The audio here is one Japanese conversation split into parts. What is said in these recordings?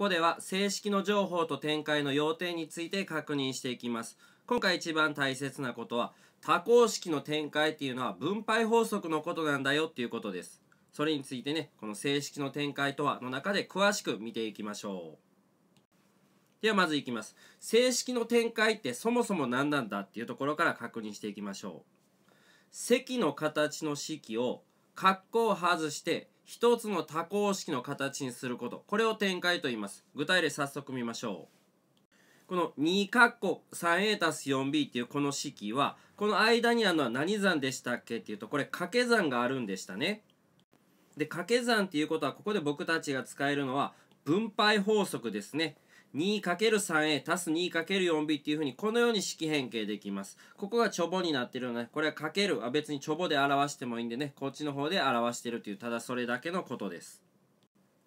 ここでは正式の情報と展開の要点について確認していきます。今回一番大切なことは、多項式の展開っていうのは分配法則のことなんだよっていうことです。それについてね、この正式の展開とはの中で詳しく見ていきましょう。ではまずいきます。正式の展開ってそもそも何なんだっていうところから確認していきましょう。積の形の式を括弧を外して一つの多項式の形にすることこれを展開と言います具体例早速見ましょうこの2カッ 3a+4b っていうこの式はこの間にあるのは何算でしたっけっていうとこれ掛け算があるんでしたねで掛け算っていうことはここで僕たちが使えるのは分配法則ですね2る3 a 足す2る4 b っていうふうにこのように式変形できます。ここがチョボになってるのね、これはかけるは別にチョボで表してもいいんでね、こっちの方で表してるという、ただそれだけのことです。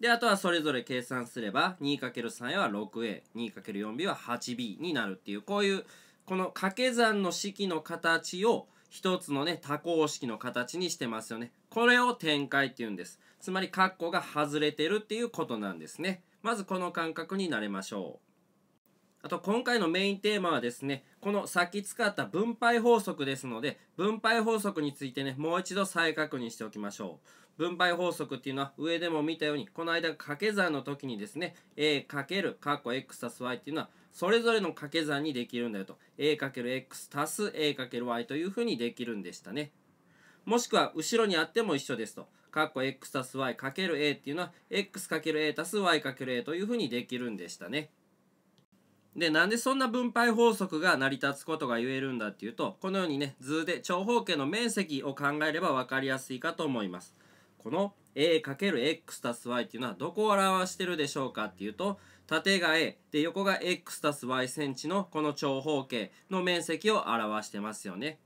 で、あとはそれぞれ計算すれば、2×3a は 6a、2×4b は 8b になるっていう、こういう、この掛け算の式の形を一つのね多項式の形にしてますよねこれを展開って言うんですつまり括弧が外れてるっていうことなんですねまずこの感覚になれましょうあと今回のメインテーマはですね、このさっき使った分配法則ですので、分配法則についてね、もう一度再確認しておきましょう。分配法則っていうのは上でも見たように、この間掛け算の時にですね、a× ける、かっこ x y っていうのはそれぞれの掛け算にできるんだよと a×x 足す a×y というふうにできるんでしたねもしくは後ろにあっても一緒ですと括弧 x 足す y かける a っていうのは x かける a 足す y かける a というふうにできるんでしたねでなんでそんな分配法則が成り立つことが言えるんだっていうとこのようにね図で長方形の面積を考えれば分かりやすいかと思いますこの a×x 足す y っていうのはどこを表してるでしょうかっていうと縦が A で横が x たす y センチのこの長方形の面積を表してますよね。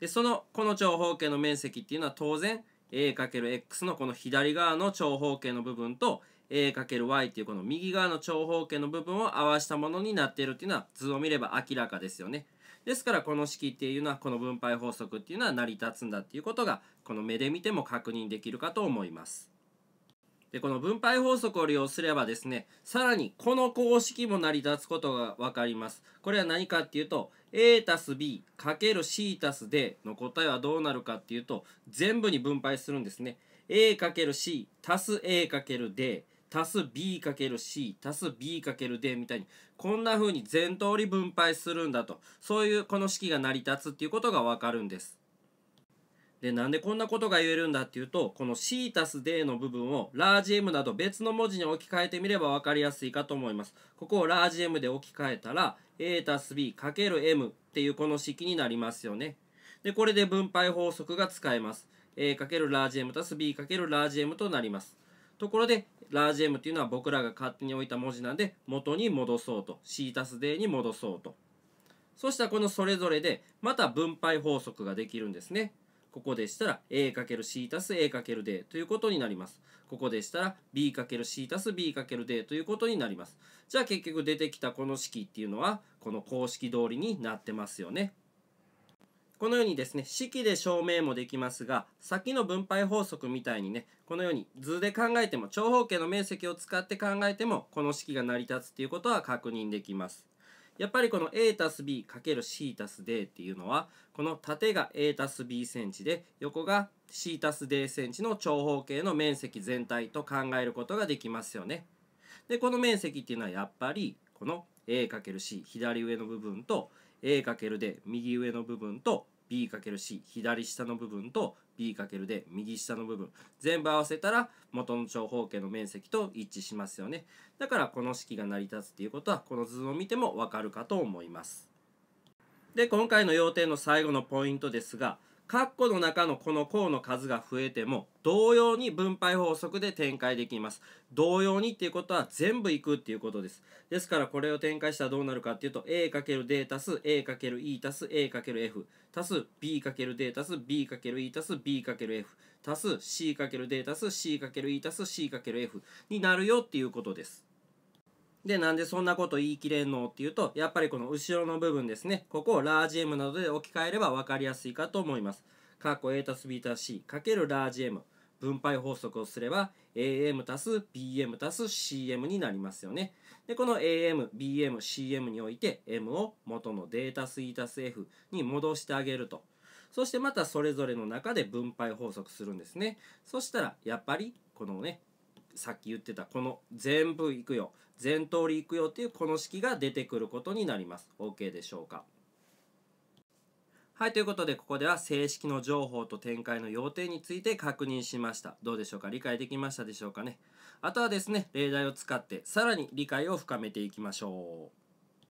でそのこの長方形の面積っていうのは当然 a×x のこの左側の長方形の部分と a×y っていうこの右側の長方形の部分を合わしたものになっているっていうのは図を見れば明らかですよね。ですからこの式っていうのはこの分配法則っていうのは成り立つんだっていうことがこの目で見ても確認できるかと思います。でこの分配法則を利用すればですねさらにこの公式も成り立つことが分かりますこれは何かっていうと a たす b かける c たす d の答えはどうなるかっていうと全部に分配するんですね a かける c たす a かける d 足す b かける c 足す b かける d みたいにこんな風に全通り分配するんだとそういうこの式が成り立つっていうことがわかるんです。で、なんでこんなことが言えるんだっていうと、この C スデ D の部分をラージ M など別の文字に置き換えてみれば分かりやすいかと思います。ここをラージ M で置き換えたら、A たす B かける M っていうこの式になりますよね。で、これで分配法則が使えます。A かけるラージ M たす B かけるラージ M となります。ところで、ラージ M っていうのは僕らが勝手に置いた文字なんで、元に戻そうと。C スデ D に戻そうと。そしたらこのそれぞれで、また分配法則ができるんですね。ここでしたら a×c a×d ということになります。ここでしたら b×c b×d ということになります。じゃあ結局出てきたこの式っていうのはこの公式通りになってますよね。このようにですね、式で証明もできますが、先の分配法則みたいにね、このように図で考えても、長方形の面積を使って考えても、この式が成り立つっていうことは確認できます。やっぱりこの a たす b×c たす d っていうのはこの縦が a たす b センチで横が c たす d センチの長方形の面積全体と考えることができますよね。でこの面積っていうのはやっぱりこの a×c 左上の部分と a×d 右上の部分と b×c 左下の部分と b× で右下の部分全部合わせたら元の長方形の面積と一致しますよねだからこの式が成り立つっていうことはこの図を見てもわかるかと思いますで今回の要点の最後のポイントですが括弧の中のこの項の数が増えても同様に分配法則で展開できます。同様にっていうことは全部いくっていうことです。ですからこれを展開したらどうなるかっていうと a×d たす a×e たす a×f たす b×d たす b×e たす b×f たす c×d たす c×e たす c×f になるよっていうことです。で、なんでそんなこと言い切れんのっていうと、やっぱりこの後ろの部分ですね。ここをラージ M などで置き換えれば分かりやすいかと思います。かっこ A たす B た C かけるラージ M。分配法則をすれば AM たす BM たす CM になりますよね。で、この AM、BM、CM において M を元の D たすーたす F に戻してあげると。そしてまたそれぞれの中で分配法則するんですね。そしたらやっぱりこのね、さっき言ってたこの全部いくよ全通りいくよっていうこの式が出てくることになります OK でしょうかはい、ということで、ここでは正式の情報と展開の要点について確認しました。どうでしょうか理解できましたでしょうかねあとはですね、例題を使って、さらに理解を深めていきましょう。